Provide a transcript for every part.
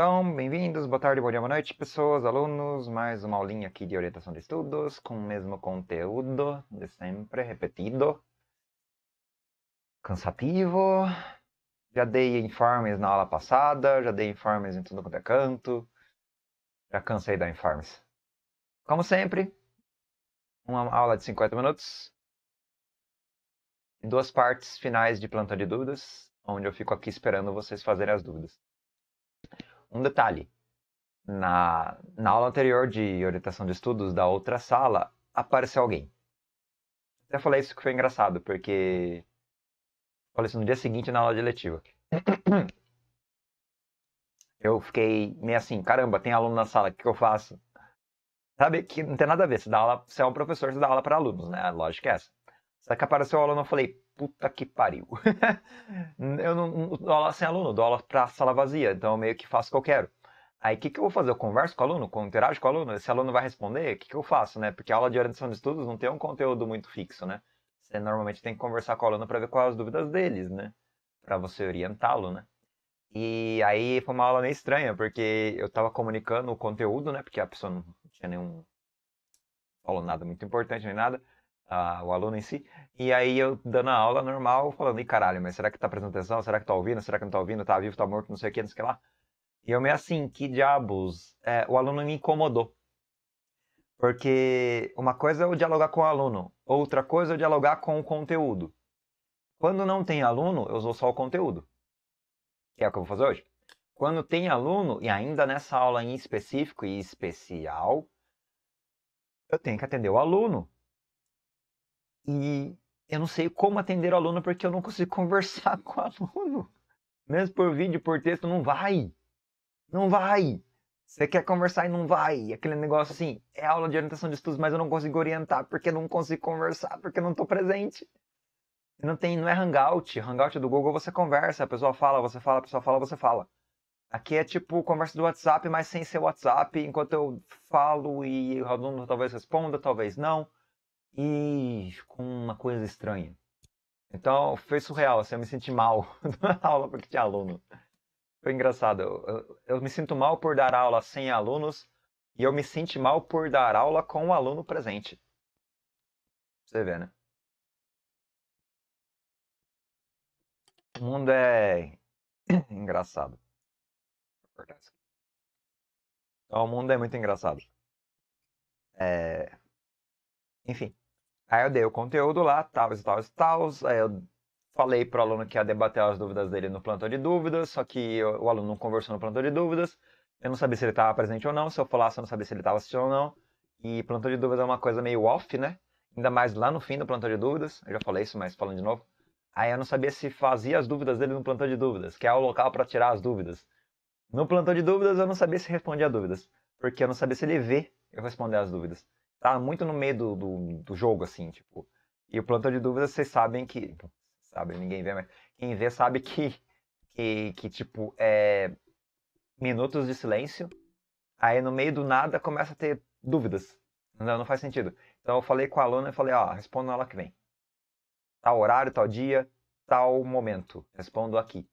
Então, bem-vindos, boa tarde, bom dia, boa noite, pessoas, alunos. Mais uma aulinha aqui de orientação de estudos com o mesmo conteúdo de sempre, repetido. Cansativo. Já dei informes na aula passada, já dei informes em tudo quanto é canto. Já cansei de dar informes. Como sempre, uma aula de 50 minutos. em duas partes finais de plantão de dúvidas, onde eu fico aqui esperando vocês fazerem as dúvidas. Um detalhe: na, na aula anterior de orientação de estudos da outra sala, apareceu alguém. Até falei isso que foi engraçado, porque. Falei isso no dia seguinte na aula de letiva. Eu fiquei meio assim: caramba, tem aluno na sala, o que eu faço? Sabe que não tem nada a ver, você, dá aula, você é um professor, você dá aula para alunos, né? A lógica é essa. Só que apareceu o aluno, eu falei: puta que pariu. eu não dou aula sem aluno, dou aula para sala vazia, então eu meio que faço o que eu quero. Aí o que, que eu vou fazer? Eu converso com o aluno, eu interajo com o aluno, esse aluno vai responder, o que, que eu faço, né? Porque a aula de orientação de estudos não tem um conteúdo muito fixo, né? Você normalmente tem que conversar com o aluno para ver quais as dúvidas deles, né? Para você orientá-lo, né? E aí foi uma aula meio estranha, porque eu estava comunicando o conteúdo, né? Porque a pessoa não tinha nenhum. falou nada muito importante nem nada a, o aluno em si. E aí eu dando a aula normal, falando, e caralho, mas será que tá prestando atenção? Será que tá ouvindo? Será que não tá ouvindo? Tá vivo, tá morto, não sei o que, não sei o que lá. E eu meio assim, que diabos. É, o aluno me incomodou. Porque uma coisa é eu dialogar com o aluno, outra coisa é eu dialogar com o conteúdo. Quando não tem aluno, eu uso só o conteúdo. Que é o que eu vou fazer hoje. Quando tem aluno, e ainda nessa aula em específico e especial, eu tenho que atender o aluno e eu não sei como atender o aluno porque eu não consigo conversar com o aluno. Mesmo por vídeo, por texto, não vai. Não vai. Você quer conversar e não vai. Aquele negócio assim, é aula de orientação de estudos, mas eu não consigo orientar porque eu não consigo conversar, porque eu não estou presente. Não tem, não é hangout. Hangout do Google você conversa, a pessoa fala, você fala, a pessoa fala, você fala. Aqui é tipo conversa do WhatsApp, mas sem ser WhatsApp, enquanto eu falo e o aluno talvez responda, talvez não e com uma coisa estranha. Então foi surreal, assim, eu me senti mal na aula porque tinha aluno. Foi engraçado. Eu, eu, eu, me sinto mal por dar aula sem alunos e eu me sinto mal por dar aula com o um aluno presente. Você vê, né? O mundo é engraçado. Então, o mundo é muito engraçado. É... Enfim. Aí eu dei o conteúdo lá, tal, tal, tal. Aí eu falei pro aluno que ia debater as dúvidas dele no plantão de dúvidas, só que o aluno não conversou no plantão de dúvidas. Eu não sabia se ele estava presente ou não. Se eu falasse, eu não sabia se ele estava assistindo ou não. E plantão de dúvidas é uma coisa meio off, né? Ainda mais lá no fim do plantão de dúvidas. Eu já falei isso, mas falando de novo. Aí eu não sabia se fazia as dúvidas dele no plantão de dúvidas, que é o local para tirar as dúvidas. No plantão de dúvidas, eu não sabia se respondia dúvidas, porque eu não sabia se ele vê eu responder as dúvidas tá muito no meio do, do, do jogo, assim, tipo. E o plantão de dúvidas, vocês sabem que. Então, sabe, ninguém vê, mas quem vê sabe que, que, que tipo, é. Minutos de silêncio. Aí no meio do nada começa a ter dúvidas. Não, não faz sentido. Então eu falei com a aluna e falei, ó, respondo na aula que vem. Tal horário, tal dia, tal momento. Respondo aqui.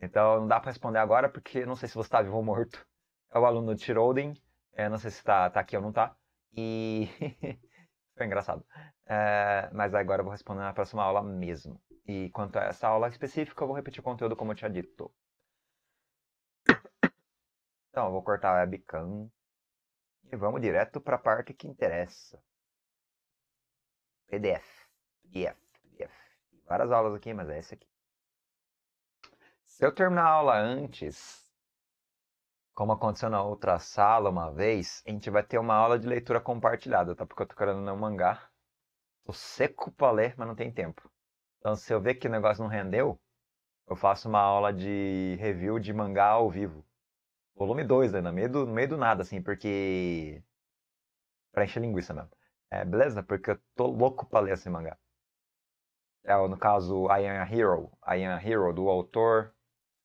Então não dá para responder agora porque não sei se você tá vivo ou morto. É o aluno de tiroden É, não sei se tá, tá aqui ou não tá. E foi engraçado. Uh, mas agora eu vou responder na próxima aula mesmo. E quanto a essa aula específica, eu vou repetir o conteúdo como eu tinha dito. Então, eu vou cortar a webcam e vamos direto para a parte que interessa. PDF, PDF, PDF. Várias aulas aqui, mas é essa aqui. Se eu terminar a aula antes, como aconteceu na outra sala uma vez, a gente vai ter uma aula de leitura compartilhada, tá? Porque eu tô querendo ler um mangá. Tô seco pra ler, mas não tem tempo. Então, se eu ver que o negócio não rendeu, eu faço uma aula de review de mangá ao vivo. Volume 2, né? No meio do, no meio do nada, assim, porque. Pra encher linguiça mesmo. É, beleza? Porque eu tô louco pra ler esse mangá. É, no caso, I Am a Hero. I Am a Hero, do autor.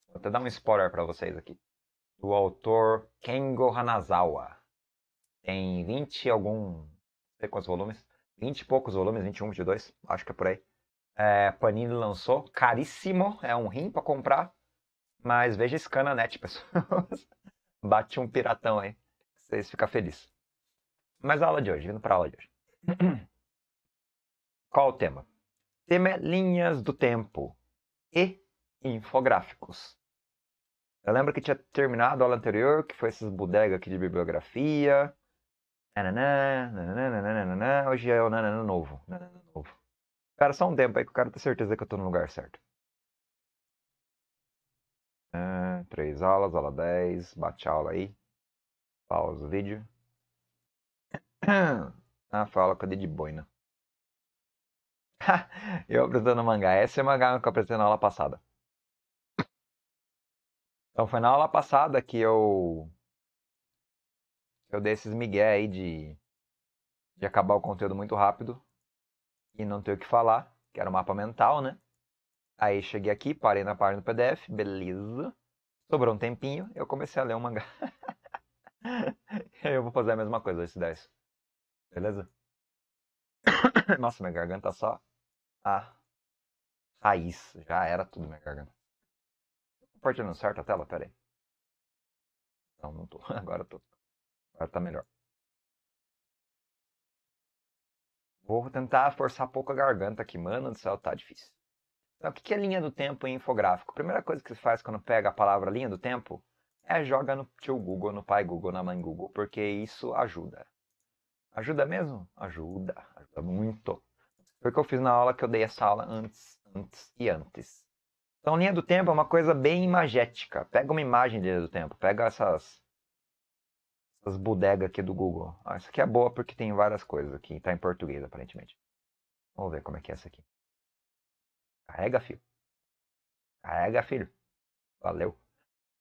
Vou até dar um spoiler pra vocês aqui do autor Kengo Hanazawa. Tem 20 e algum, não sei quantos volumes, 20 e poucos volumes, 21, 22, acho que é por aí. É, Panini lançou, caríssimo, é um rim para comprar, mas veja net, pessoal, Bate um piratão aí, vocês ficam felizes. Mas a aula de hoje, vindo para aula de hoje. Qual o tema? O tema é linhas do tempo e infográficos. Eu lembro que tinha terminado a aula anterior, que foi essas bodegas aqui de bibliografia. Nananã, nananã, nananã, hoje é o nananã novo. Nananã novo. Cara, só um tempo aí que eu quero ter certeza que eu tô no lugar certo. Uh, três aulas, aula 10, bate aula aí. Pausa o vídeo. ah, fala, cadê de boina? Né? eu apresentando mangá. Esse é o mangá que eu apresentei na aula passada. Então foi na aula passada que eu eu dei esses migué aí de, de acabar o conteúdo muito rápido e não ter o que falar, que era o mapa mental, né? Aí cheguei aqui, parei na página do PDF, beleza. Sobrou um tempinho, eu comecei a ler um mangá. eu vou fazer a mesma coisa der isso. Beleza? Nossa, minha garganta só a raiz. Já era tudo minha garganta. Compartilhando certo a tela? Pera aí. Não, não tô. Agora tô. Agora tá melhor. Vou tentar forçar pouco a garganta aqui. Mano do céu, tá difícil. Então, o que é linha do tempo em infográfico? A primeira coisa que você faz quando pega a palavra linha do tempo é joga no tio Google, no pai Google, na mãe Google, porque isso ajuda. Ajuda mesmo? Ajuda. Ajuda muito. Foi o que eu fiz na aula que eu dei essa aula antes, antes e antes. Então, linha do tempo é uma coisa bem imagética. Pega uma imagem de linha do tempo, pega essas, essas bodegas aqui do Google. Ah, essa aqui é boa porque tem várias coisas aqui. Está em português, aparentemente. Vamos ver como é que é essa aqui. Carrega, filho. Carrega, filho. Valeu.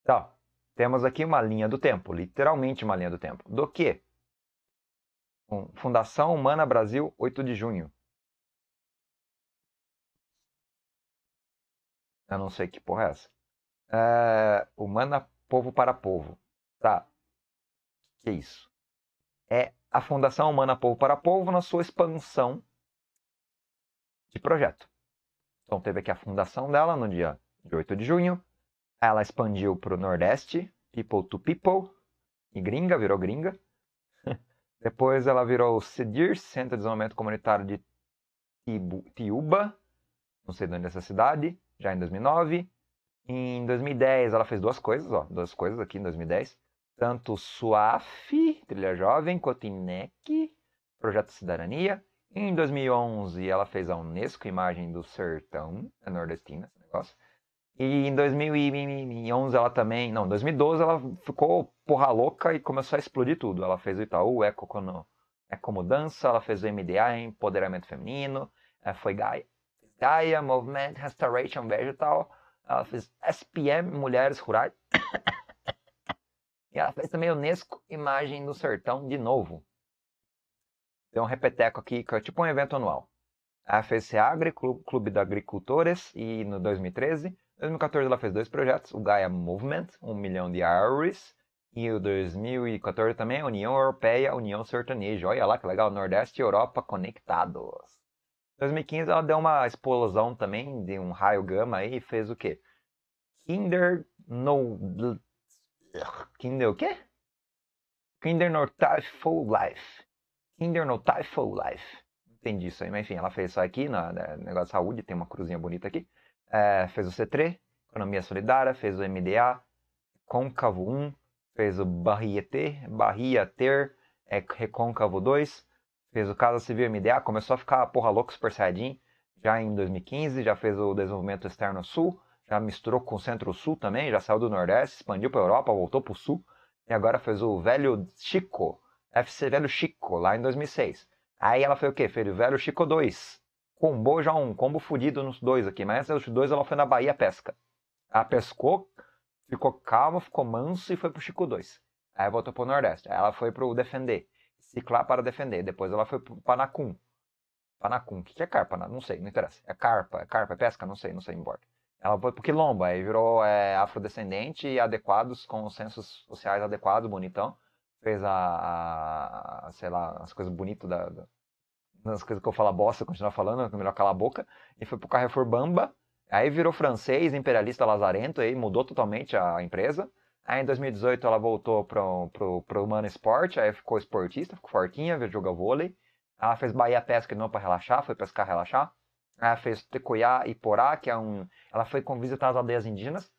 Então, temos aqui uma linha do tempo, literalmente uma linha do tempo. Do que? Fundação Humana Brasil, 8 de junho. Eu não sei que porra é essa. É, humana povo para povo. Tá. Que é isso? É a Fundação Humana Povo para Povo na sua expansão de projeto. Então teve aqui a fundação dela no dia de 8 de junho. Ela expandiu para o Nordeste, People to People, e gringa, virou gringa. Depois ela virou o CEDIR, Centro de Desenvolvimento Comunitário de Tibu, Tiúba, não sei de onde é essa cidade já em 2009. Em 2010, ela fez duas coisas, ó, duas coisas aqui em 2010. Tanto SUAF, Trilha Jovem, quanto INEC, Projeto Cidadania. Em 2011, ela fez a Unesco Imagem do Sertão, é nordestina esse negócio. E em 2011 ela também, não, 2012 ela ficou porra louca e começou a explodir tudo. Ela fez o Itaú, Eco, Eco Mudança, ela fez o MDA, Empoderamento Feminino, eh, foi Gaia, Gaia, Movement, Restoration Vegetal. Ela fez SPM Mulheres Rurais. e ela fez também Unesco Imagem do Sertão de novo. Tem um repeteco aqui, que é tipo um evento anual. Ela fez SEAGRE, Clube de Agricultores, e no 2013. Em 2014 ela fez dois projetos, o Gaia Movement, um milhão de árvores, e o 2014 também, União Europeia, União Sertaneja. Olha lá que legal, Nordeste e Europa conectados. 2015 ela deu uma explosão também de um raio gama aí e fez o quê? Kinder No. Kinder o quê? Kinder No Typeful Life. Kinder No Typeful Life. Entendi isso aí, mas enfim, ela fez isso aqui no negócio de saúde, tem uma cruzinha bonita aqui. É, fez o C3, Economia Solidária, fez o MDA, Côncavo 1, fez o Barriete, Barriater, é, Recôncavo 2, fez o Casa Civil MDA, começou a ficar porra louco Super Saiyajin já em 2015, já fez o desenvolvimento externo Sul, já misturou com o Centro-Sul também, já saiu do Nordeste, expandiu para Europa, voltou para o Sul e agora fez o Velho Chico, FC Velho Chico, lá em 2006. Aí ela fez o quê? Fez o Velho Chico 2. Combou já um combo fudido nos dois aqui, mas antes dos dois ela foi na Bahia pesca. Ela pescou, ficou calma, ficou manso e foi pro Chico 2. Aí voltou pro Nordeste. Aí ela foi pro Defender ciclar para defender. Depois ela foi para Panacum. Panacum, o que, é carpa? Não sei, não interessa. É carpa, é carpa, é pesca? Não sei, não sei, embora. Ela foi pro Quilomba, aí virou é, afrodescendente e adequados, com censos sociais adequados, bonitão. Fez a, a sei lá, as coisas bonitas da, da nas coisas que eu falo bosta, continuar falando, é melhor calar a boca, e foi pro Carrefour Bamba, aí virou francês, imperialista lazarento, aí mudou totalmente a empresa, Aí em 2018 ela voltou para o Humano Esporte, aí ficou esportista, ficou fortinha, veio jogar vôlei. Ela fez Bahia Pesca não para relaxar, foi pescar relaxar. Ela fez Tecoia e Porá, que é um. Ela foi visitar as aldeias indígenas.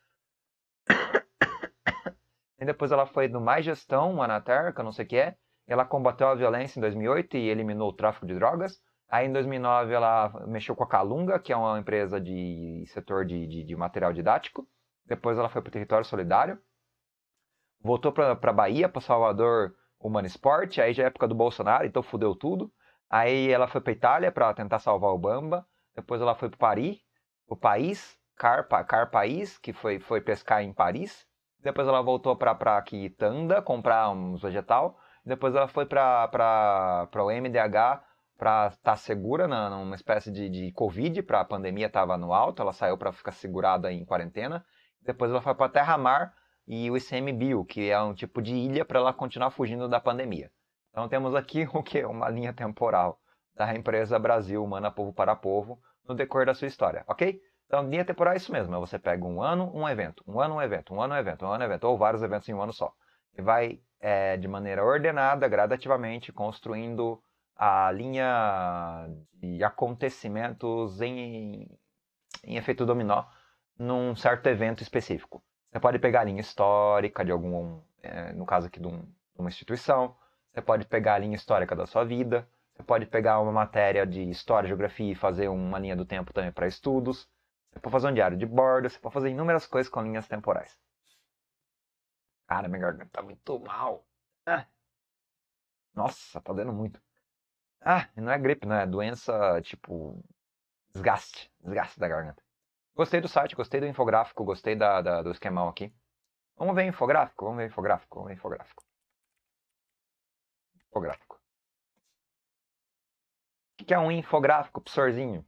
e depois ela foi no Mais Gestão, Manater, que eu não sei o que é. Ela combateu a violência em 2008 e eliminou o tráfico de drogas. Aí em 2009 ela mexeu com a Calunga, que é uma empresa de setor de, de, de material didático. Depois ela foi para o Território Solidário voltou para Bahia, para Salvador, o Mano Esporte, aí já é época do Bolsonaro, então fudeu tudo. Aí ela foi para Itália para tentar salvar o Bamba, depois ela foi para Paris, o país, Carpa, Carpaís, que foi, foi pescar em Paris. Depois ela voltou para Quitanda comprar uns vegetal. Depois ela foi para o MDH para estar tá segura na, numa espécie de, de Covid, para a pandemia estava no alto, ela saiu para ficar segurada em quarentena. Depois ela foi para Terra Mar e o ICMBio, que é um tipo de ilha para ela continuar fugindo da pandemia. Então temos aqui o que uma linha temporal da empresa Brasil Humana Povo para Povo no decorrer da sua história, ok? Então linha temporal é isso mesmo, é você pega um ano, um evento, um ano, um evento, um ano, um evento, um ano, um evento, ou vários eventos em um ano só. E vai é, de maneira ordenada, gradativamente, construindo a linha de acontecimentos em, em efeito dominó num certo evento específico. Você pode pegar a linha histórica de algum, é, no caso aqui de, um, de uma instituição, você pode pegar a linha histórica da sua vida, você pode pegar uma matéria de história, geografia e fazer uma linha do tempo também para estudos, você pode fazer um diário de bordo, você pode fazer inúmeras coisas com linhas temporais. Cara, minha garganta tá muito mal. Ah. Nossa, tá dando muito. Ah, não é gripe, não é doença tipo desgaste, desgaste da garganta. Gostei do site, gostei do infográfico, gostei da, da, do esquemão aqui. Vamos ver infográfico, vamos ver infográfico, vamos ver infográfico. Infográfico. O que é um infográfico, psorzinho?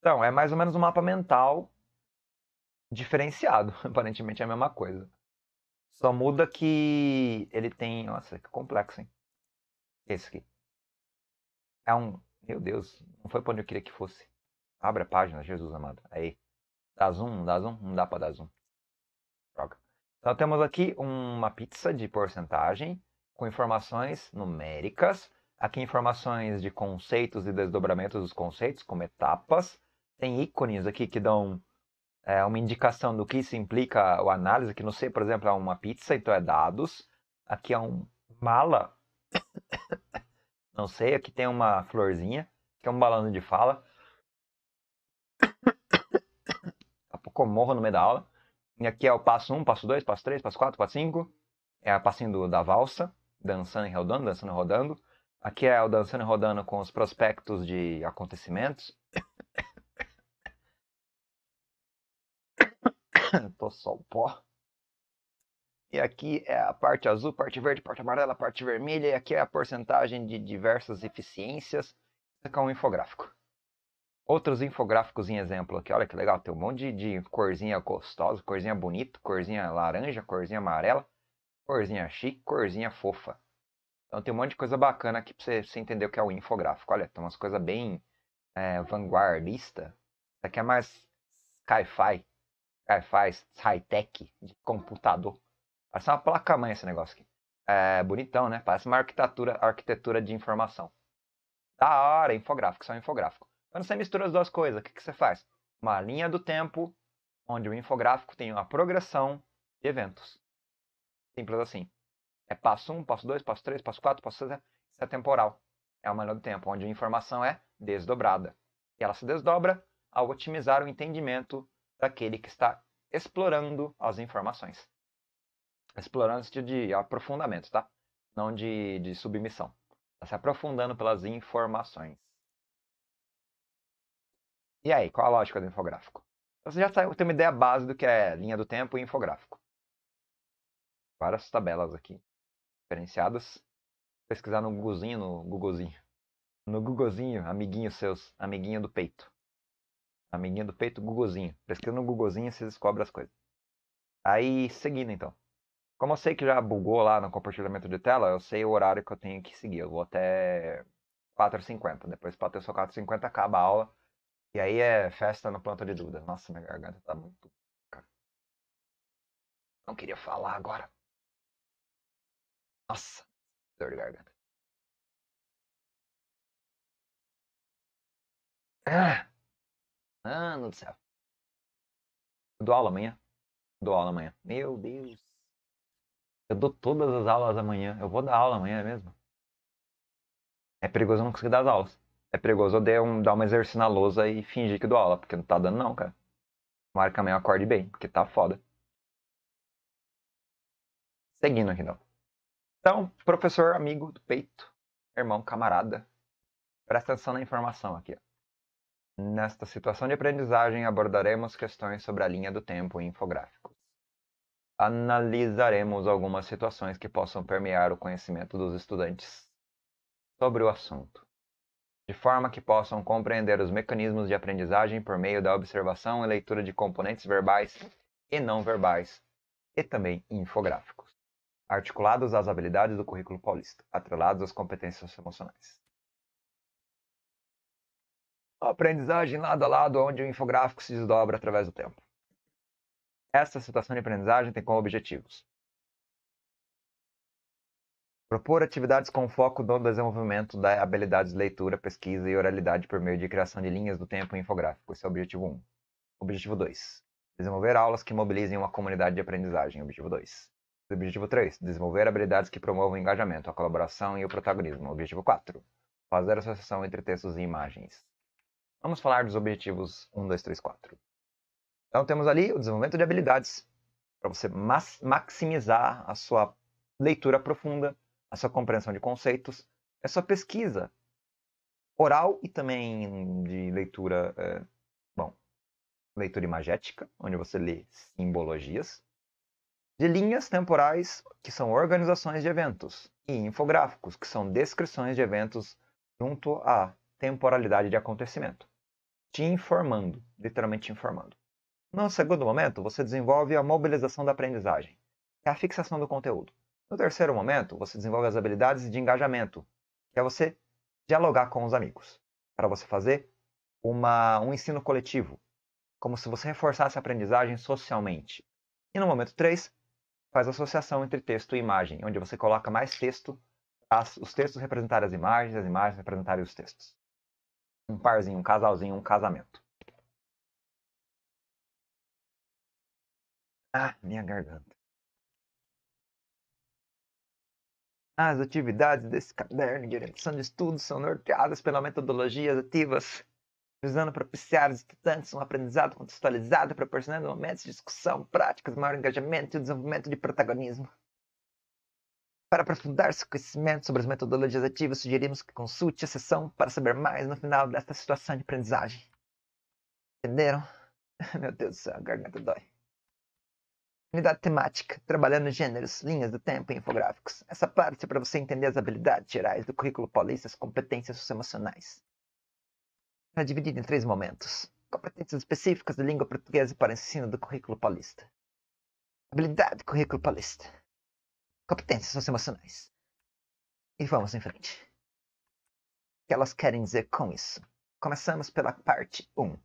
Então, é mais ou menos um mapa mental diferenciado. Aparentemente é a mesma coisa. Só muda que ele tem. Nossa, que complexo, hein? Esse aqui. É um. Meu Deus, não foi para onde eu queria que fosse. Abre a página, Jesus amado. Aí. Dá zoom, dá zoom? Não dá pra dar zoom. Droga. Então temos aqui uma pizza de porcentagem com informações numéricas. Aqui informações de conceitos e desdobramentos dos conceitos, como etapas. Tem ícones aqui que dão é, uma indicação do que isso implica o análise. Aqui não sei, por exemplo, é uma pizza, então é dados. Aqui é um mala. não sei, aqui tem uma florzinha, que é um balão de fala. Morro no meio da aula. E aqui é o passo 1, passo 2, passo 3, passo 4, passo 5. É a passinho da valsa, dançando e rodando, dançando e rodando. Aqui é o dançando e rodando com os prospectos de acontecimentos. Tô só o pó. E aqui é a parte azul, parte verde, parte amarela, parte vermelha. E aqui é a porcentagem de diversas eficiências. aqui é um infográfico. Outros infográficos em exemplo aqui, olha que legal, tem um monte de, de corzinha gostosa, corzinha bonita, corzinha laranja, corzinha amarela, corzinha chique, corzinha fofa. Então tem um monte de coisa bacana aqui para você, entender o que é o infográfico. Olha, tem umas coisas bem é, vanguardista. Isso aqui é mais sci-fi, sci-fi, high-tech, de computador. Parece uma placa-mãe esse negócio aqui. É bonitão, né? Parece uma arquitetura, arquitetura de informação. Da hora, infográfico, só infográfico. Quando você mistura as duas coisas, o que, que você faz? Uma linha do tempo, onde o infográfico tem uma progressão de eventos. Simples assim. É passo 1, passo 2, passo 3, passo 4, passo 6. Isso é temporal. É uma linha do tempo, onde a informação é desdobrada. E ela se desdobra ao otimizar o entendimento daquele que está explorando as informações. Explorando esse sentido de aprofundamento, tá? Não de, de submissão. Está se aprofundando pelas informações. E aí, qual a lógica do infográfico? Você já tem uma ideia base do que é linha do tempo e infográfico. Várias tabelas aqui, diferenciadas. Pesquisar no Googlezinho, no Googlezinho. No Googlezinho, amiguinho seus, amiguinho do peito. Amiguinho do peito, Googlezinho. Pesquisa no Googlezinho e você descobre as coisas. Aí, seguindo então. Como eu sei que já bugou lá no compartilhamento de tela, eu sei o horário que eu tenho que seguir. Eu vou até 4h50. Depois, para ter só 4h50, acaba a aula e aí é festa no planta de dúvida Nossa, minha garganta tá muito. Não queria falar agora. Nossa, dor de garganta. Ah, mano do céu. Eu dou aula amanhã? Eu dou aula amanhã. Meu Deus. Eu dou todas as aulas amanhã. Eu vou dar aula amanhã é mesmo? É perigoso eu não conseguir dar as aulas é perigoso eu dar um, dar uma exercício na lousa e fingir que dou aula, porque não tá dando não, cara. Marca meio acorde bem, porque tá foda. Seguindo aqui, não. Então, professor, amigo do peito, irmão, camarada, presta atenção na informação aqui. Nesta situação de aprendizagem, abordaremos questões sobre a linha do tempo e infográficos. Analisaremos algumas situações que possam permear o conhecimento dos estudantes sobre o assunto de forma que possam compreender os mecanismos de aprendizagem por meio da observação e leitura de componentes verbais e não verbais, e também infográficos, articulados às habilidades do currículo paulista, atrelados às competências emocionais. A aprendizagem lado a lado, onde o infográfico se desdobra através do tempo. Esta situação de aprendizagem tem como objetivos Propor atividades com foco no desenvolvimento da habilidades de leitura, pesquisa e oralidade por meio de criação de linhas do tempo e infográfico. Esse é o objetivo 1. Objetivo 2. Desenvolver aulas que mobilizem uma comunidade de aprendizagem. Objetivo 2. Objetivo 3. Desenvolver habilidades que promovam o engajamento, a colaboração e o protagonismo. Objetivo 4. Fazer associação entre textos e imagens. Vamos falar dos objetivos 1, 2, 3, 4. Então temos ali o desenvolvimento de habilidades para você maximizar a sua leitura profunda, a sua compreensão de conceitos, a sua pesquisa oral e também de leitura, é, bom, leitura imagética, onde você lê simbologias, de linhas temporais, que são organizações de eventos, e infográficos, que são descrições de eventos junto à temporalidade de acontecimento, te informando, literalmente te informando. No segundo momento, você desenvolve a mobilização da aprendizagem, que é a fixação do conteúdo. No terceiro momento, você desenvolve as habilidades de engajamento, que é você dialogar com os amigos, para você fazer uma, um ensino coletivo, como se você reforçasse a aprendizagem socialmente. E no momento 3, faz associação entre texto e imagem, onde você coloca mais texto, as, os textos representarem as imagens, as imagens representarem os textos. Um parzinho, um casalzinho, um casamento. Ah, minha garganta. As atividades desse caderno de orientação de estudos são norteadas pela metodologias ativas, visando propiciar aos estudantes um aprendizado contextualizado, proporcionando momentos de discussão, práticas, maior engajamento e o desenvolvimento de protagonismo. Para aprofundar seu conhecimento sobre as metodologias ativas, sugerimos que consulte a sessão para saber mais no final desta situação de aprendizagem. Entenderam? Meu Deus do céu, a garganta dói. Unidade temática, trabalhando gêneros, linhas do tempo e infográficos. Essa parte é para você entender as habilidades gerais do currículo paulista e as competências socioemocionais. É dividido em três momentos. Competências específicas da língua portuguesa para ensino do currículo paulista. Habilidade do currículo paulista. Competências socioemocionais. E vamos em frente. O que elas querem dizer com isso? Começamos pela parte 1.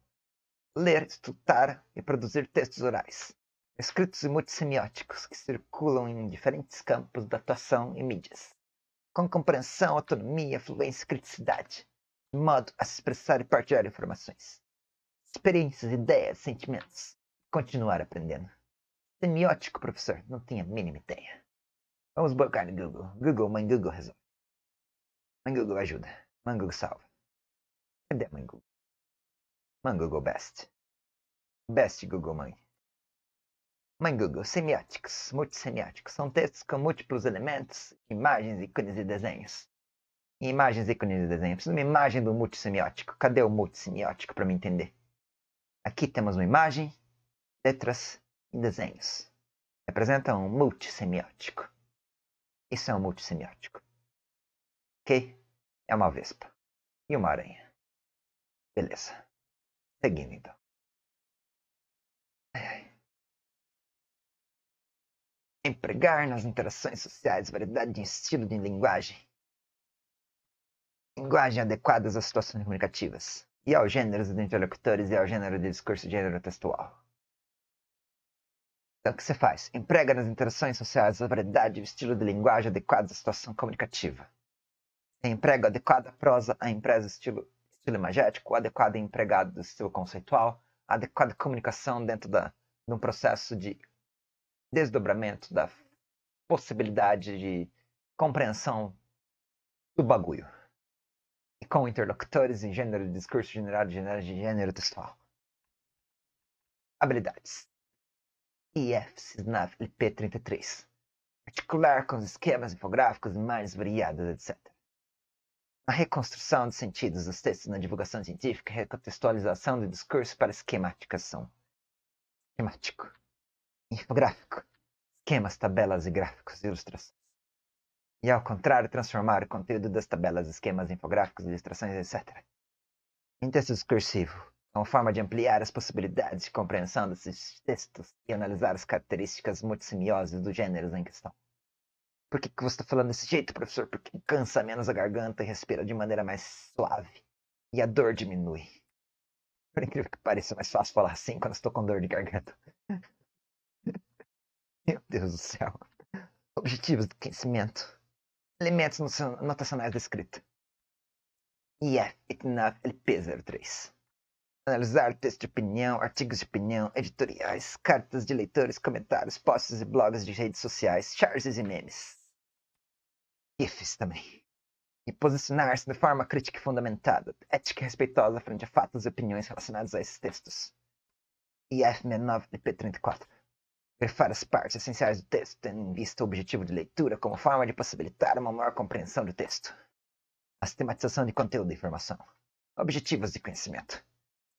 Ler, estudar e produzir textos orais escritos e multissemióticos que circulam em diferentes campos da atuação e mídias, com compreensão, autonomia, fluência e criticidade, de modo a se expressar e partilhar informações, experiências, ideias, sentimentos, continuar aprendendo. Semiótico, professor, não tenho a mínima ideia. Vamos buscar no Google. Google, mãe Google resolve. Mãe Google ajuda. Mãe Google salva. Cadê mãe Google? Mãe Google best. Best Google mãe. Google semióticos, multissemióticos, são textos com múltiplos elementos, imagens, ícones e desenhos. Imagens, ícones e desenhos. Preciso de uma imagem do multissemiótico. Cadê o multissemiótico para me entender? Aqui temos uma imagem, letras e desenhos. Representa um multissemiótico. Isso é um multissemiótico. Ok? É uma vespa. E uma aranha. Beleza. Seguindo então. Ai, ai empregar nas interações sociais variedade de estilo de linguagem. Linguagem adequadas às situações comunicativas e aos gêneros de interlocutores e ao gênero de discurso de gênero textual. Então, o que você faz? Emprega nas interações sociais a variedade de estilo de linguagem adequada à situação comunicativa. emprega adequada prosa a empresa estilo, estilo imagético, adequado empregado do estilo conceitual, adequada comunicação dentro da, de um processo de desdobramento, da possibilidade de compreensão do bagulho. E com interlocutores em gênero, discurso generado, gênero de gênero textual. Habilidades. IF SNAF LP33. Articular com os esquemas infográficos imagens mais variados, etc. Na reconstrução de sentidos dos textos na divulgação científica, recontextualização do discurso para esquematização Esquemático infográfico, esquemas, tabelas e gráficos, ilustrações. E ao contrário, transformar o conteúdo das tabelas, esquemas, infográficos, ilustrações, etc. Em texto discursivo, é uma forma de ampliar as possibilidades de compreensão desses textos e analisar as características multissimiosas dos gêneros em questão. Por que, que você está falando desse jeito, professor? Porque cansa menos a garganta e respira de maneira mais suave. E a dor diminui. Por incrível que pareça, é mais fácil falar assim quando estou com dor de garganta. Meu Deus do céu. Objetivos do conhecimento. Elementos notacionais da escrita. IF ITNAF LP03. Analisar textos de opinião, artigos de opinião, editoriais, cartas de leitores, comentários, posts e blogs de redes sociais, charges e memes. GIFs também. E posicionar-se de forma crítica e fundamentada, ética e respeitosa frente a fatos e opiniões relacionados a esses textos. IF69 LP34 Prefiro as partes essenciais do texto, tendo em vista o objetivo de leitura como forma de possibilitar uma maior compreensão do texto. A sistematização de conteúdo e informação. Objetivos de conhecimento.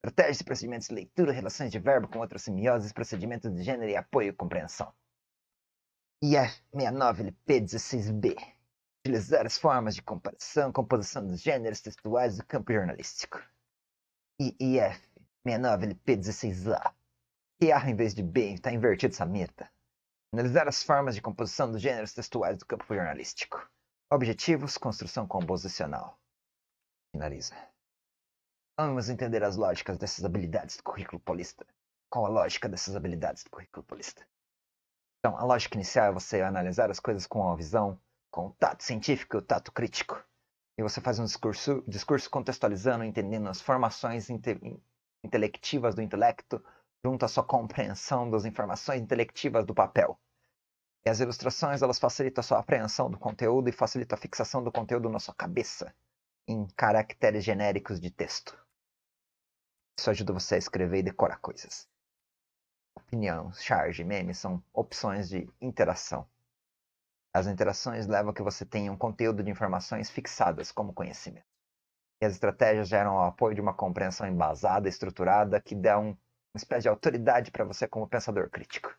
Estratégias e procedimentos de leitura, relações de verbo com outras simioses, procedimentos de gênero e apoio à compreensão. if 69LP16B. Utilizar as formas de comparação, composição dos gêneros textuais do campo jornalístico. if 69LP16A que A em vez de B está invertido essa meta. Analisar as formas de composição dos gêneros textuais do campo jornalístico. Objetivos, construção composicional. Finaliza. Vamos entender as lógicas dessas habilidades do currículo paulista. Qual a lógica dessas habilidades do currículo paulista? Então, a lógica inicial é você analisar as coisas com a visão, com o tato científico e o tato crítico. E você faz um discurso, discurso contextualizando, entendendo as formações inte, intelectivas do intelecto, junto à sua compreensão das informações intelectivas do papel. E as ilustrações elas facilitam a sua apreensão do conteúdo e facilitam a fixação do conteúdo na sua cabeça, em caracteres genéricos de texto. Isso ajuda você a escrever e decorar coisas. Opinião, charge, meme são opções de interação. As interações levam a que você tenha um conteúdo de informações fixadas como conhecimento. E as estratégias geram o apoio de uma compreensão embasada, estruturada, que dá um uma espécie de autoridade para você como pensador crítico.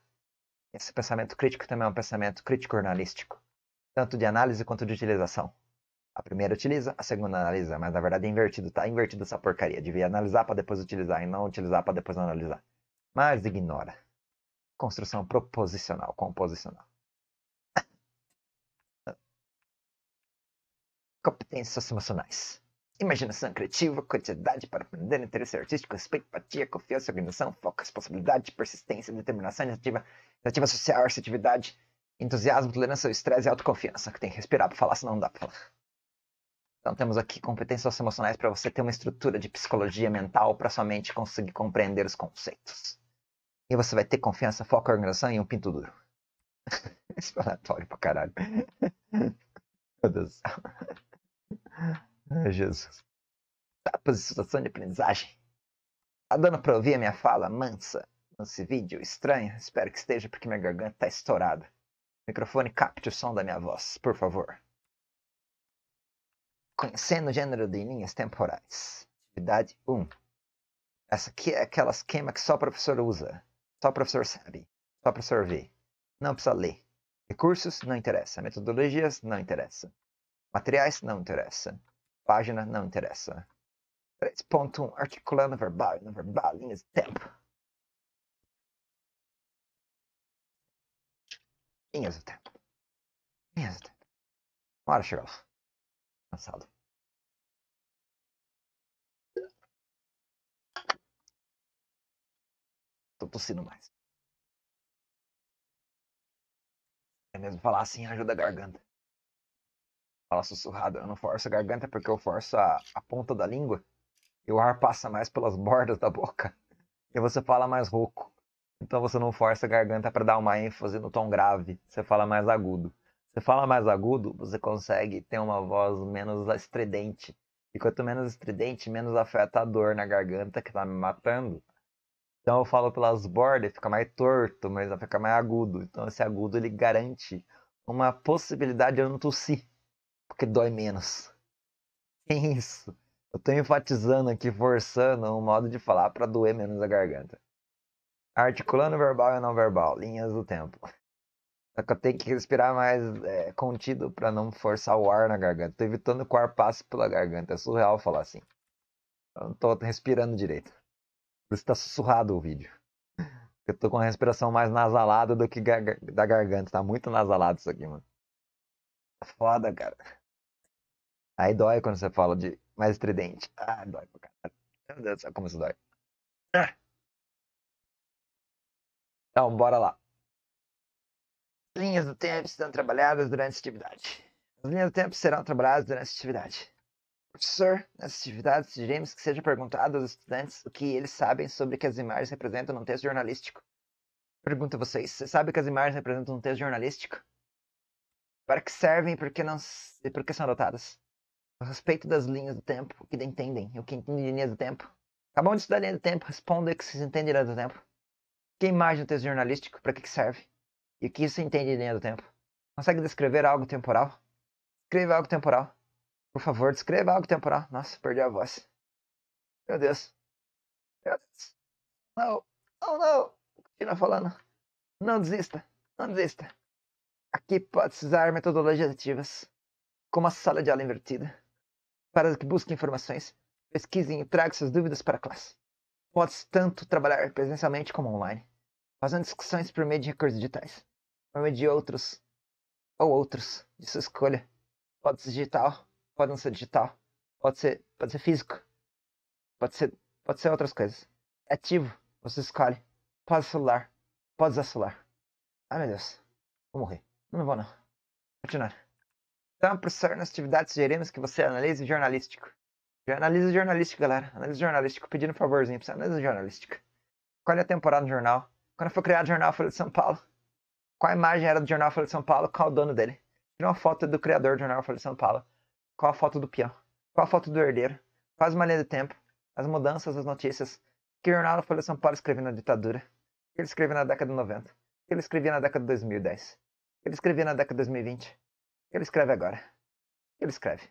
Esse pensamento crítico também é um pensamento crítico-jornalístico, tanto de análise quanto de utilização. A primeira utiliza, a segunda analisa, mas na verdade é invertido, tá invertido essa porcaria. Devia analisar para depois utilizar e não utilizar para depois analisar. Mas ignora. Construção proposicional, composicional. Competências emocionais. Imaginação criativa, curiosidade para aprender, interesse artístico, respeito, empatia, confiança, organização, foco, responsabilidade, persistência, determinação, iniciativa, iniciativa social, assertividade, entusiasmo, tolerância, estresse e autoconfiança, que tem que respirar para falar, senão não dá para falar. Então temos aqui competências emocionais para você ter uma estrutura de psicologia mental para sua mente conseguir compreender os conceitos. E você vai ter confiança, foco, organização e um pinto duro. Explanatório é pra caralho. Meu Deus do céu. Ai, ah, Jesus. Etapas tá de situação de aprendizagem. Tá dando pra ouvir a minha fala mansa nesse vídeo estranho? Espero que esteja, porque minha garganta tá estourada. O microfone capte o som da minha voz, por favor. Conhecendo o gênero de linhas temporais. Atividade 1. Essa aqui é aquela esquema que só o professor usa. Só o professor sabe. Só o professor vê. Não precisa ler. Recursos não interessa. Metodologias não interessa. Materiais não interessa página, não interessa. 3.1, articulando verbal, não verbal, linhas de tempo. Linhas de tempo. Linhas de tempo. Uma hora chegou. Cansado. Tô tossindo mais. É mesmo falar assim, ajuda a garganta fala sussurrada. Eu não forço a garganta porque eu forço a, a ponta da língua e o ar passa mais pelas bordas da boca. E você fala mais rouco. Então você não força a garganta para dar uma ênfase no tom grave. Você fala mais agudo. Você fala mais agudo, você consegue ter uma voz menos estridente. E quanto menos estridente, menos afeta a dor na garganta que tá me matando. Então eu falo pelas bordas, fica mais torto, mas fica mais agudo. Então esse agudo ele garante uma possibilidade de eu não tossir porque dói menos. É isso. Eu tô enfatizando aqui, forçando um modo de falar para doer menos a garganta. Articulando verbal e não verbal, linhas do tempo. Só que eu tenho que respirar mais é, contido para não forçar o ar na garganta. Tô evitando que o ar passe pela garganta. É surreal falar assim. Eu não tô respirando direito. Por isso tá sussurrado o vídeo. Eu tô com a respiração mais nasalada do que gar da garganta. Tá muito nasalado isso aqui, mano. Foda, cara. Aí dói quando você fala de mais estridente. Ah, dói pra caralho. Meu Deus do céu, como isso dói. Ah. Então, bora lá. Linhas do tempo serão trabalhadas durante a atividade. As linhas do tempo serão trabalhadas durante a atividade. professor, nessa atividades, sugerimos que seja perguntado aos estudantes o que eles sabem sobre o que as imagens representam num texto jornalístico. Pergunto a vocês, você sabe que as imagens representam um texto jornalístico? Para que servem e por que, não, e por que são adotadas? A respeito das linhas do tempo, o que entendem. Eu que entendem de linhas do tempo. Acabamos tá de estudar linha do tempo, responda que vocês entendem linha do tempo. Que imagem do texto jornalístico, para que, que serve? E o que você entende de linha do tempo? Consegue descrever algo temporal? Escreva algo temporal. Por favor, descreva algo temporal. Nossa, perdi a voz. Meu Deus. Meu Deus. Não. Oh, não. Continua falando. Não desista. Não desista. Aqui pode-se usar metodologias ativas, como a sala de aula invertida para que busquem informações, pesquisem e tragam suas dúvidas para a classe. pode tanto trabalhar presencialmente como online, fazendo discussões por meio de recursos digitais, por meio de outros ou outros de sua escolha. Pode ser digital, pode não ser digital, pode ser, pode ser físico, pode ser, pode ser outras coisas. É ativo, você escolhe. Pode celular, pode usar celular. Ai ah, meu Deus, vou morrer. Não vou não. Continuar. Então, processar nas atividades sugerimos que você analise jornalístico. analise jornalístico, galera. analise jornalístico, pedindo um favorzinho pra você. Analise jornalístico. Qual é a temporada do jornal? Quando foi criado o jornal Folha de São Paulo? Qual a imagem era do jornal Folha de São Paulo? Qual o dono dele? Tira uma foto do criador do jornal Folha de São Paulo. Qual a foto do peão? Qual a foto do herdeiro? Faz uma linha do tempo. As mudanças, as notícias. Que jornal Folha de São Paulo escreveu na ditadura? Que ele escreveu na década de 90? Que ele escrevia na década de 2010? Que ele escrevia na década de 2020? Ele escreve agora. Ele escreve.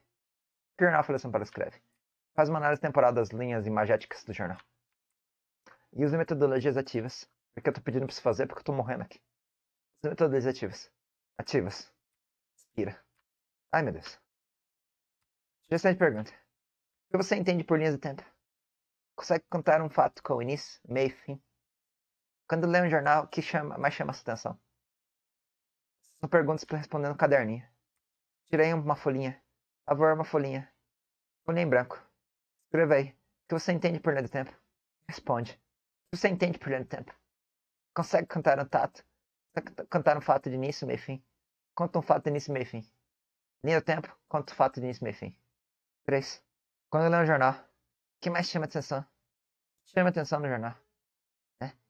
Jornal Folha para escreve. Faz uma análise temporal das linhas imagéticas do jornal. E usa metodologias ativas. Porque eu tô pedindo pra você fazer porque eu tô morrendo aqui. Usa metodologias ativas. Ativas. Inspira. Ai meu Deus. Sugestão de pergunta. O que você entende por linhas de tempo? Consegue contar um fato com o início, meio e fim? Quando lê um jornal, o que chama, mais chama a sua atenção? São perguntas para responder no caderninho. Tirei uma folhinha. Por favor, uma folhinha. folhinha em branco. Escreva aí. O que você entende por linha do tempo? Responde. O que você entende por linha do tempo? Consegue cantar um tato? Cantar um fato de início, meio fim? Conta um fato de início, meio fim. Linha do tempo, conta um fato de início, meio fim. 3. Quando eu leio um jornal, o que mais chama atenção? Chama atenção no jornal.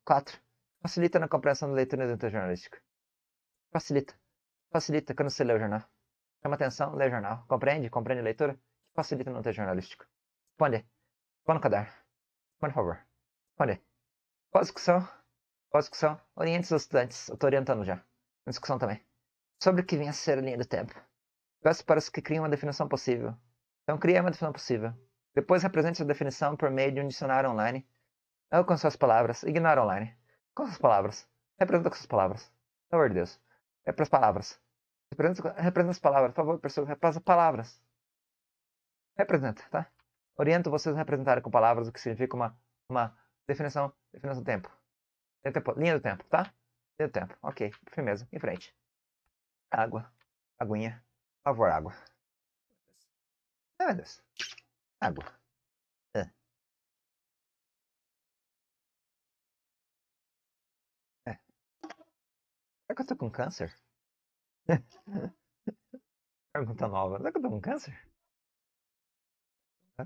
4. Né? Facilita na compreensão da leitura do jornalística. Facilita. Facilita quando você lê o jornal. Chama atenção, lê jornal. Compreende? Compreende a leitura? Que facilita não ter jornalístico. Responde. Põe no caderno. Responde, por favor. Responde. Qual discussão? Qual discussão? Oriente os estudantes. Eu tô orientando já. Uma discussão também. Sobre o que vinha a ser a linha do tempo. Peço para os que criem uma definição possível. Então crie uma definição possível. Depois represente sua definição por meio de um dicionário online. Ou com suas palavras. Ignora online. Com suas palavras. Representa com suas palavras. Pelo amor de Deus. É para as palavras. Representa, representa as palavras, por favor, pessoal, representa as palavras. Representa, tá? Oriento vocês a representarem com palavras o que significa uma, uma definição, definição do tempo. tempo. Linha do tempo, tá? Linha do tempo, ok, firmeza, em frente. Água, aguinha, por favor, água. Ai, é, meu Deus. Água. É. É. Será que eu tô com câncer? Pergunta nova. Será é que eu tô com câncer?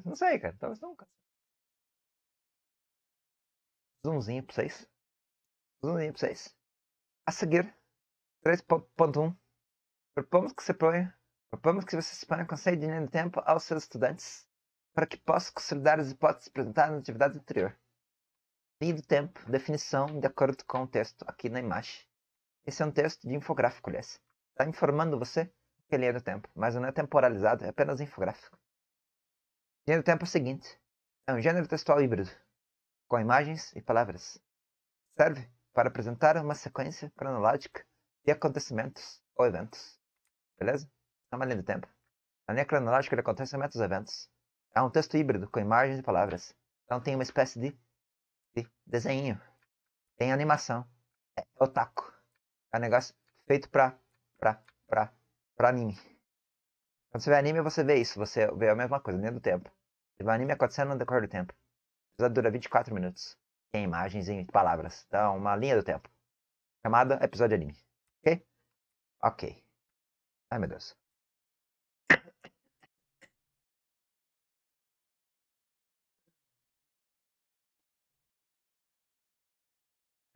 Não sei, cara. Talvez câncer. Zoomzinho pra vocês. Zoomzinho pra vocês. A seguir, 3.1. Propomos que você ponha. Propomos que você se exponha com sede de tempo aos seus estudantes para que possam consolidar as hipóteses apresentadas na atividade anterior. Linha do tempo, definição de acordo com o texto aqui na imagem. Esse é um texto de infográfico, aliás. Está informando você que é linha do tempo, mas não é temporalizado, é apenas infográfico. Linha do tempo é o seguinte: é um gênero textual híbrido, com imagens e palavras. Serve para apresentar uma sequência cronológica de acontecimentos ou eventos. Beleza? É uma linha do tempo. A linha cronológica de acontecimentos e eventos. É um texto híbrido com imagens e palavras. Então tem uma espécie de, de desenho. Tem animação. É otaku. É um negócio feito para pra, pra, pra anime. Quando você vê anime, você vê isso, você vê a mesma coisa dentro do tempo. O anime acontecendo no decorrer do tempo. O episódio dura 24 minutos. Tem imagens e palavras. Então, é uma linha do tempo. Chamada episódio anime. Ok? Ok. Ai, meu Deus.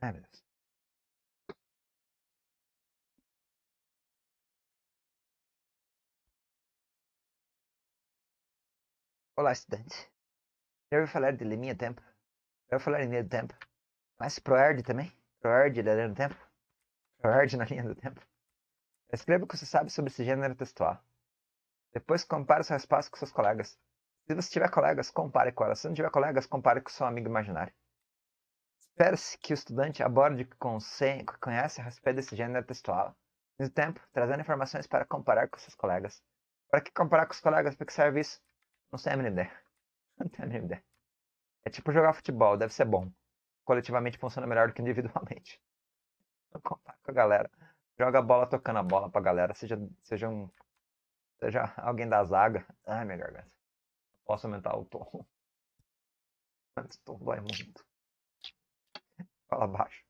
Ai, meu Deus. Olá, estudante. Já ouviu falar de Leminha Tempo? Já ouviu falar em linha do tempo? Mas ProErd também? ProErd da linha do tempo? ProErd na linha do tempo? Escreva o que você sabe sobre esse gênero textual. Depois compare seu espaço com seus colegas. Se você tiver colegas, compare com elas. Se não tiver colegas, compare com seu amigo imaginário. Espera-se que o estudante aborde o que conhece a respeito desse gênero textual. No tempo, trazendo informações para comparar com seus colegas. Para que comparar com os colegas? Para que serve isso? Não sei a minha ideia. Não tenho a minha ideia. É tipo jogar futebol, deve ser bom. Coletivamente funciona melhor do que individualmente. Não compara com a galera. Joga a bola tocando a bola pra galera. Seja, seja um. Seja alguém da zaga. Ai, minha garganta. Posso aumentar o tom. Antes o tom dói muito. Fala baixo.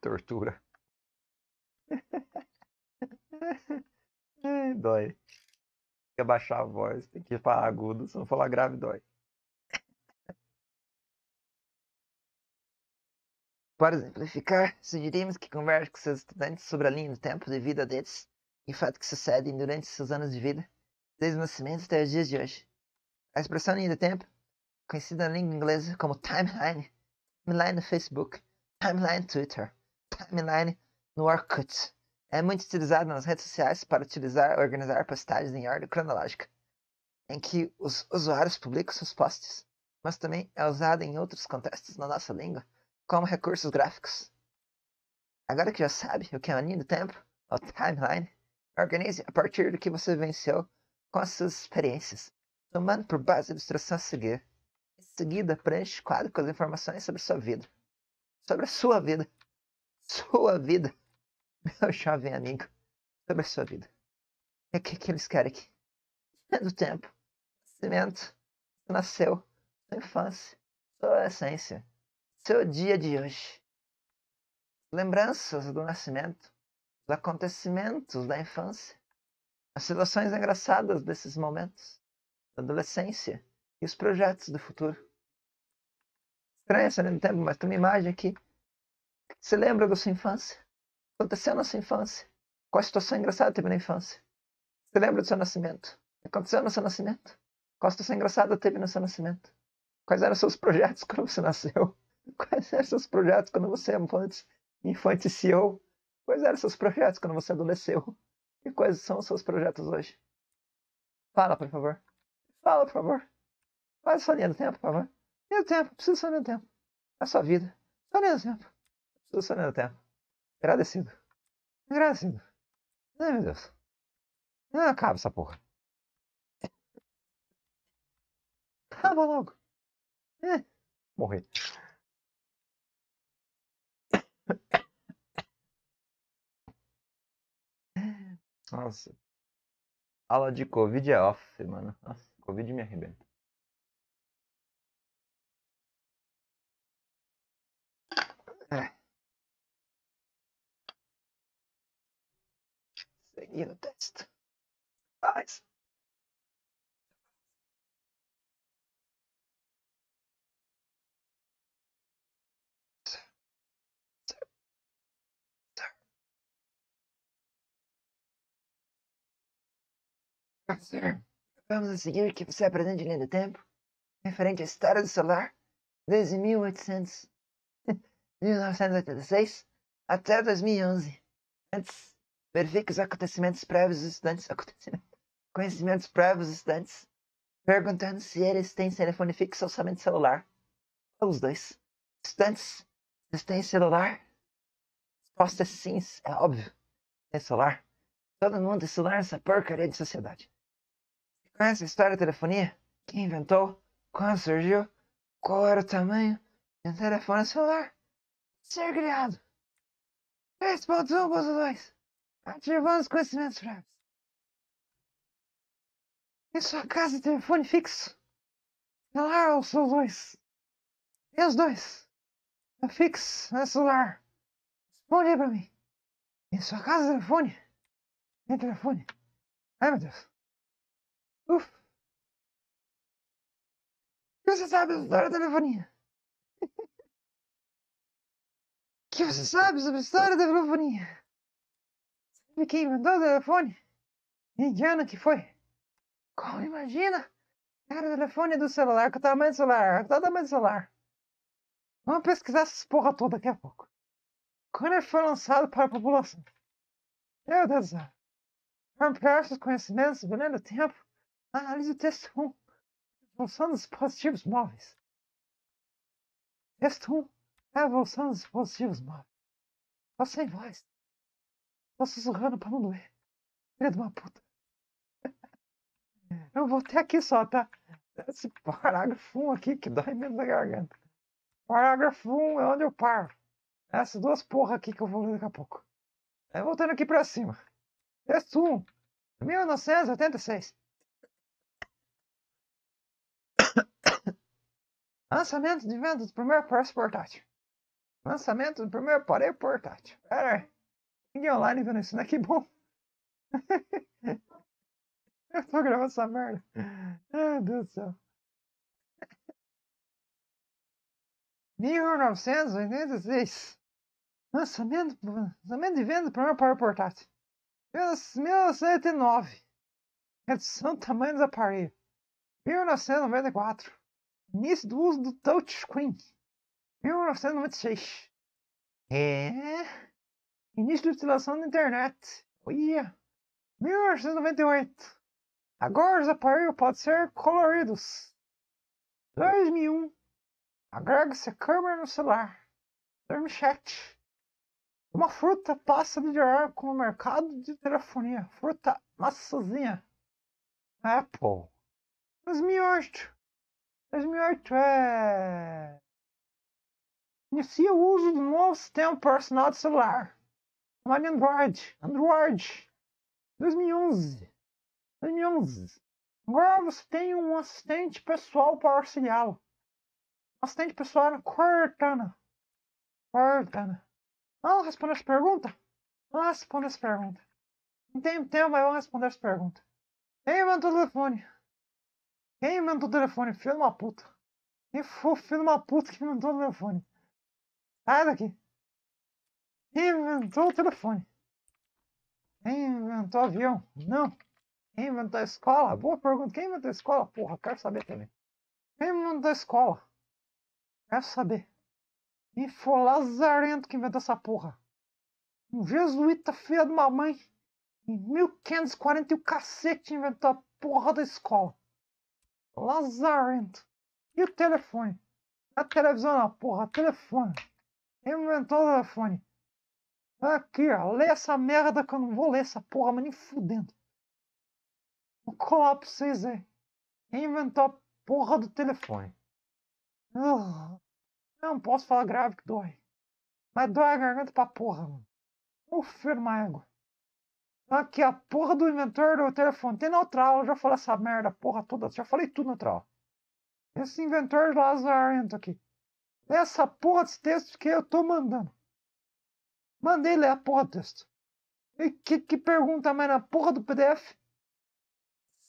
Tortura. Ai, dói. Tem que abaixar a voz, tem que falar agudo, se não falar grave, dói. Para exemplificar, sugerimos que converse com seus estudantes sobre a linha do tempo de vida deles e o fato que sucedem durante seus anos de vida, desde o nascimento até os dias de hoje. A expressão linha do tempo, conhecida na língua inglesa como timeline, timeline no Facebook, timeline Twitter, timeline no Orkut. É muito utilizado nas redes sociais para utilizar organizar postagens em ordem cronológica, em que os usuários publicam seus posts, mas também é usado em outros contextos na nossa língua, como recursos gráficos. Agora que já sabe o que é o linha do tempo, ou timeline, organize a partir do que você venceu com as suas experiências, tomando por base a ilustração a seguir. Em seguida, preenche o quadro com as informações sobre sua vida. Sobre a sua vida. Sua vida. Meu jovem amigo, sobre a sua vida. É que eles querem aqui. É do tempo. Nascimento. Nasceu. Sua infância. Sua essência. Seu dia de hoje. Lembranças do nascimento. Os acontecimentos da infância. As situações engraçadas desses momentos. Da adolescência. E os projetos do futuro. Estranha essa linha do tempo, mas tem uma imagem aqui. Você lembra da sua infância? aconteceu na sua infância? Qual a situação engraçada teve na infância? Você lembra do seu nascimento? Aconteceu no seu nascimento? Qual a situação engraçada teve no seu nascimento? Quais eram seus projetos quando você nasceu? Quais eram seus projetos quando você é infanticiou? Quais eram seus projetos quando você adolesceu? E quais são os seus projetos hoje? Fala, por favor. Fala, por favor. Faz sua linha do tempo, por favor. Linha do tempo. Preciso só linha do tempo. É a sua vida. Só linha do tempo. Preciso só linha do tempo. Agradecido. Agradecido. Ai, meu Deus. Não acaba essa porra. Acaba logo. É. Morrer. Nossa. Aula de Covid é off, mano. Nossa, Covid me arrebenta. e no texto. Paz. Sir, vamos a seguir que você aprendeu de linha do tempo, referente à história do solar, desde 1800, 1986 até 2011. Antes Verifique os acontecimentos prévios dos estudantes. Conhecimentos prévios dos estudantes. Perguntando se eles têm telefone fixo ou somente celular. os dois. Estudantes, eles têm celular? Resposta é sim, é óbvio. Tem celular. Todo mundo tem é celular nessa porcaria de sociedade. Conhece a história da telefonia? Quem inventou? Quando surgiu? Qual era o tamanho de um telefone celular? Ser criado. 3.1.2 Ativando os conhecimentos prévios. Em sua casa, telefone fixo. Celular tá ou seus dois. E os dois. É fixo, é celular. Responde aí pra mim. Em sua casa, telefone. Tem telefone. Ai, meu Deus. Uf. O que você sabe sobre a telefonia? O que você sabe sobre a história da telefonia? Fiquei mandou o telefone. Indiana que foi. Como imagina? Era o telefone do celular, que eu tava mais celular, que eu tava mais celular. Vamos pesquisar essas porra toda daqui a pouco. Quando ele foi lançado para a população. Meu Deus do céu. ampliar seus conhecimentos, o tempo, analise o texto 1. Evolução dos dispositivos móveis. Texto 1. Evolução dos dispositivos móveis. Só sem voz. Tá sussurrando pra não doer. Filha de uma puta. É. Eu vou até aqui só, tá? Esse parágrafo 1 aqui que dói mesmo na garganta. Parágrafo 1 é onde eu paro. Essas duas porra aqui que eu vou ler daqui a pouco. É voltando aqui pra cima. Texto 1. 1986. Lançamento de vendas do primeiro aparelho portátil. Lançamento do primeiro aparelho portátil. Pera aí. Ninguém é online vendo isso, né? Que bom. Eu tô gravando essa merda. Meu Deus do céu. 1986. Lançamento, lançamento de venda do primeiro aparelho Portátil. 1989. Redução do tamanho dos aparelhos. 1994. Início do uso do touchscreen. 1996. É. Início de utilização da internet. Olha! 1998. Agora os aparelhos podem ser coloridos. 2001. Agrega-se a câmera no celular. 2007. Uma fruta passa de com o mercado de telefonia. Fruta maçãzinha. Apple. 2008. 2008 é. Inicia o uso do novo sistema personal de celular. Armário Android. Android. 2011. 2011. Agora você tem um assistente pessoal para auxiliá-lo. Assistente pessoal era Cortana. Cortana. Não responde essa pergunta? Não responde essa pergunta. Não tem tempo, mas eu vou responder essa pergunta. Quem inventou o telefone? Quem inventou o telefone? Filho de uma puta. Quem foi o filho de uma puta que inventou o telefone? Sai daqui. Inventou o telefone. Quem inventou o avião? Não. Quem inventou a escola? Boa pergunta. Quem inventou a escola? Porra, quero saber também. Quem inventou a escola? Quero saber. Quem foi lazarento que inventou essa porra? Um jesuíta filho de uma mãe Em 1540 e o cacete inventou a porra da escola. Lazarento. E o telefone? A televisão na porra, telefone. Quem inventou o telefone? Aqui, ó, lê essa merda que eu não vou ler essa porra, mas nem fudendo. Vou colar pra vocês Quem inventou a porra do telefone. Eu não posso falar grave que dói. Mas dói a garganta pra porra, mano. Eu firo água. Aqui, a porra do inventor do telefone. Tem neutral, eu já falei essa merda, porra toda. Já falei tudo neutral. Esse inventor lazarento aqui. Essa porra desse texto que eu tô mandando. Mandei ler a porra do texto. E que, que pergunta mais na porra do PDF?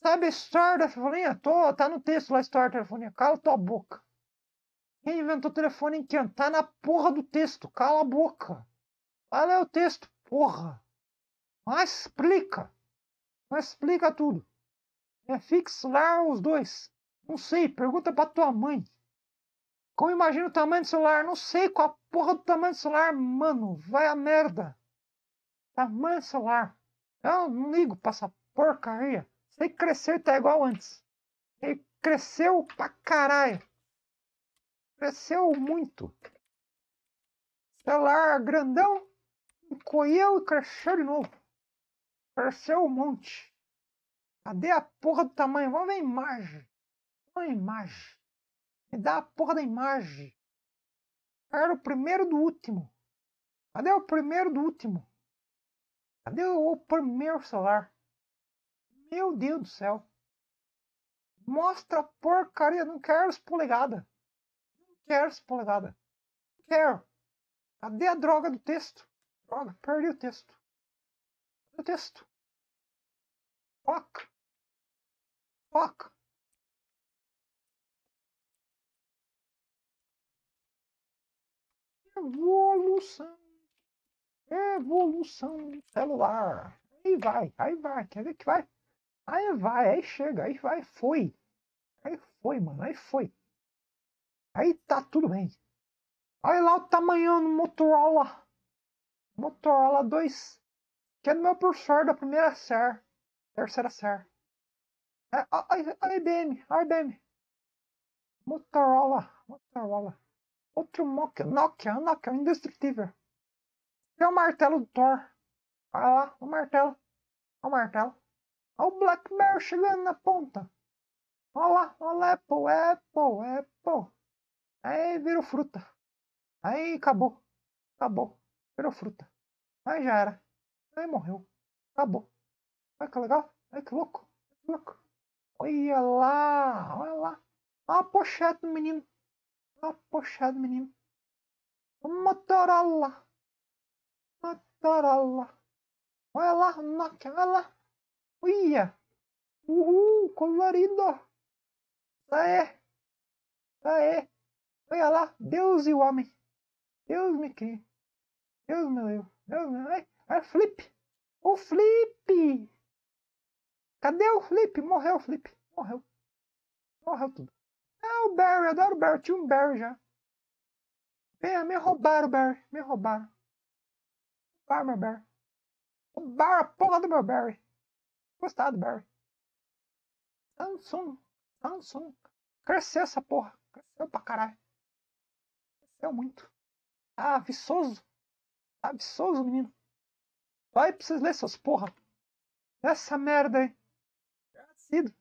Sabe a história da telefonia? Tô, tá no texto lá a história da telefonia. Cala tua boca. Quem inventou o telefone em ano? Tá na porra do texto. Cala a boca. Olha é o texto, porra. Mas explica. Mas explica tudo. É fixo lá os dois. Não sei, pergunta pra tua mãe. Como imagina o tamanho do celular? Não sei qual a porra do tamanho do celular, mano. Vai a merda. Tamanho do celular. Eu não ligo pra essa porcaria. Sei que cresceu e tá igual antes. Ele cresceu pra caralho. Cresceu muito. Celular grandão, encolheu e cresceu de novo. Cresceu um monte. Cadê a porra do tamanho? Vamos ver a imagem. Vamos ver a imagem. Me dá a porra da imagem. Era o primeiro do último. Cadê o primeiro do último? Cadê o primeiro celular? Meu Deus do céu. Mostra a porcaria. Não quero as polegadas. Não quero as polegadas. Não quero. Cadê a droga do texto? Droga, perdi o texto. Cadê o texto? Fuck. Fuck. evolução. Evolução celular. Aí vai, aí vai, quer ver que vai? Aí vai, aí chega, aí vai, foi. Aí foi, mano, aí foi. Aí tá tudo bem. Olha lá o tamanho do Motorola. Motorola 2. Que é do meu professor da primeira série. Terceira série. É, a, a, a IBM, a IBM. Motorola, Motorola. Outro Nokia. Nokia, Nokia, indestrutível. é o martelo do Thor. Olha lá, o martelo. Olha o martelo. Olha o Black Bear chegando na ponta. Olha lá, olha Apple, Apple, Apple. Aí virou fruta. Aí acabou. Acabou. Virou fruta. Aí já era. Aí morreu. Acabou. Olha que legal. Olha que louco. Que louco. Olha lá, olha lá. Olha a pochete do menino. Ah, poxa, menino. Motorola. Motorola. Olha lá, Nokia, olha lá. Uia. Uhul, colorido. Aê. é Olha lá, Deus e o homem. Deus me crie. Deus me leu. Deus me leu. É Flip. O Flip. Cadê o Flip? Morreu o Flip. Morreu. Morreu tudo. Ah, o Barry, eu adoro o Barry, tinha um Barry já. Venha me roubaram o Barry, me roubaram. Roubaram meu Barry. Roubaram a porra do meu Barry. Gostado do Barry. Samsung, Samsung. Cresceu essa porra, cresceu pra caralho. Cresceu muito. Tá viçoso. Tá viçoso, menino. Vai pra vocês lerem seus porra. Essa merda aí. Sido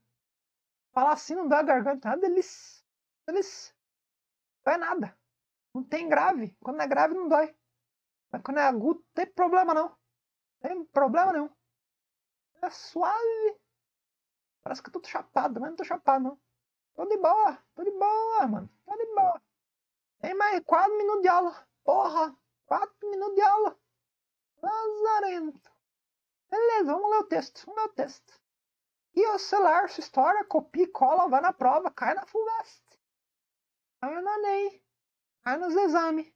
falar assim não dá garganta, nada, eles, eles, não é nada. Não tem grave. Quando é grave não dói. Mas quando é agudo, não tem problema não. não tem problema nenhum. É suave. Parece que eu tô chapado, mas não tô chapado não. Tô de boa, tô de boa, mano. Tô de boa. Tem mais quatro minutos de aula. Porra, quatro minutos de aula. Lazarento. Beleza, vamos ler o texto. Vamos ler o texto. E o celular se estoura, copia, cola, vai na prova, cai na FUVEST. Cai na nem Cai nos exames.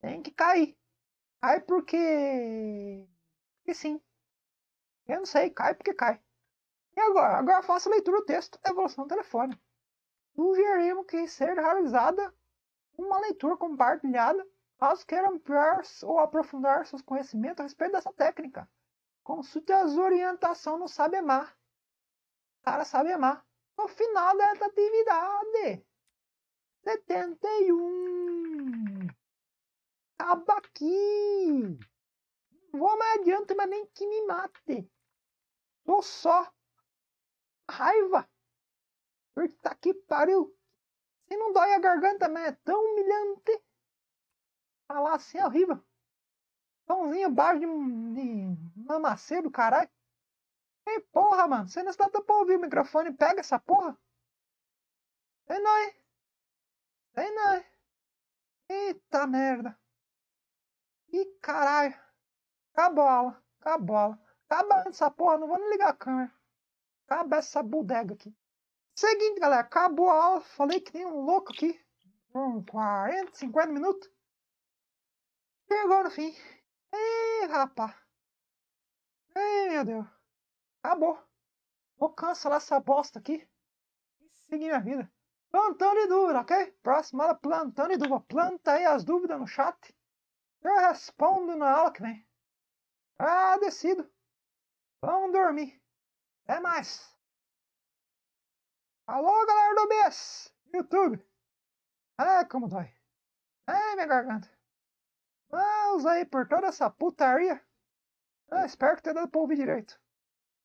Tem que cair. Cai porque. Porque sim. Eu não sei, cai porque cai. E agora? Agora faça a leitura do texto Evolução do Telefone. Sugerimos que seja realizada uma leitura compartilhada caso queiram ampliar ou aprofundar seus conhecimentos a respeito dessa técnica. Consulte as orientações no Sabemar cara sabe amar. No final dessa atividade, 71. Acaba aqui. vou mais adiante, mas nem que me mate. Tô só. Raiva. Puta que pariu. Se não dói a garganta, mas é tão humilhante. Falar assim é horrível. Pãozinho baixo de, de mamaceiro, caralho. Ei, porra, mano, você não está dando pra ouvir o microfone, pega essa porra. Sei não, hein? Sei não, Eita merda. Ih, caralho. Acabou a aula, acabou a aula. Acaba essa porra, não vou nem ligar a câmera. Acaba essa bodega aqui. Seguinte, galera, acabou a aula. Falei que tem um louco aqui. Um 40, 50 minutos. Chegou no fim. Ei, rapaz! Ei, meu Deus. Acabou. Vou cancelar essa bosta aqui. E seguir minha vida. Plantando e dúvida, ok? Próxima aula, plantando e dúvida. Planta aí as dúvidas no chat. Eu respondo na aula que vem. Ah, decido. Vamos dormir. Até mais. Alô, galera do BS. YouTube. Ai, como dói. Ai, minha garganta. Vamos aí por toda essa putaria. Ah, espero que tenha dado pra ouvir direito.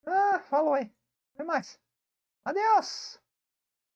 Ah, falou aí. Até mais. Adeus!